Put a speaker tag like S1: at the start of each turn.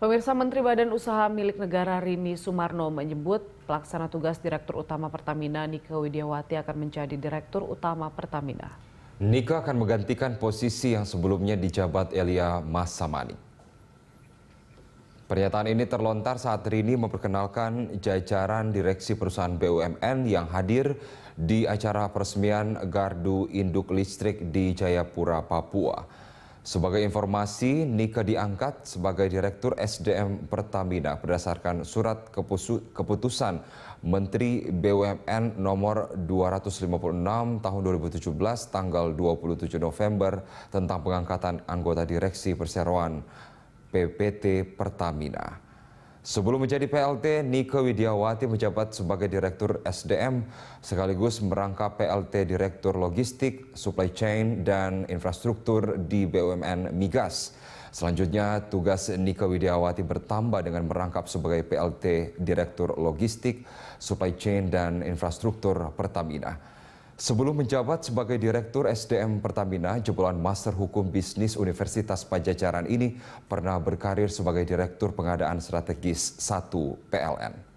S1: Pemirsa Menteri Badan Usaha milik negara Rini Sumarno menyebut pelaksana tugas Direktur Utama Pertamina Nika Widiawati akan menjadi Direktur Utama Pertamina.
S2: Nika akan menggantikan posisi yang sebelumnya dijabat Elia Masamani. Pernyataan ini terlontar saat Rini memperkenalkan jajaran direksi perusahaan BUMN yang hadir di acara peresmian Gardu Induk Listrik di Jayapura, Papua. Sebagai informasi, Nika diangkat sebagai Direktur SDM Pertamina berdasarkan surat keputusan Menteri BUMN nomor 256 tahun 2017 tanggal 27 November tentang pengangkatan anggota direksi perseroan PPT Pertamina. Sebelum menjadi PLT, Nike Widiawati menjabat sebagai Direktur SDM sekaligus merangkap PLT Direktur Logistik, Supply Chain, dan Infrastruktur di BUMN Migas. Selanjutnya, tugas Nike Widiawati bertambah dengan merangkap sebagai PLT Direktur Logistik, Supply Chain, dan Infrastruktur Pertamina. Sebelum menjabat sebagai Direktur SDM Pertamina, jebolan Master Hukum Bisnis Universitas Pajajaran ini pernah berkarir sebagai Direktur Pengadaan Strategis 1 PLN.